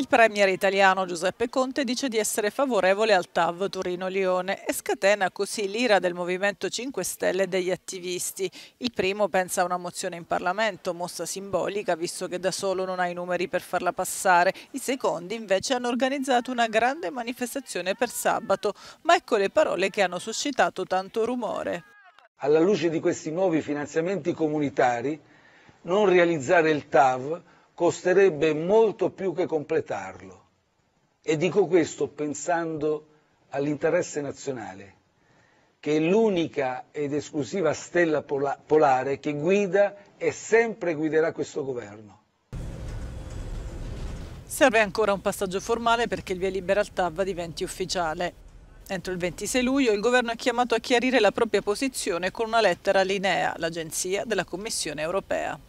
Il premier italiano Giuseppe Conte dice di essere favorevole al TAV Torino-Lione e scatena così l'ira del Movimento 5 Stelle e degli attivisti. Il primo pensa a una mozione in Parlamento, mossa simbolica visto che da solo non ha i numeri per farla passare. I secondi invece hanno organizzato una grande manifestazione per sabato, ma ecco le parole che hanno suscitato tanto rumore. Alla luce di questi nuovi finanziamenti comunitari, non realizzare il TAV costerebbe molto più che completarlo. E dico questo pensando all'interesse nazionale, che è l'unica ed esclusiva stella polare che guida e sempre guiderà questo governo. Serve ancora un passaggio formale perché il via libera al TAV diventi ufficiale. Entro il 26 luglio il governo è chiamato a chiarire la propria posizione con una lettera all'INEA, l'agenzia della Commissione europea.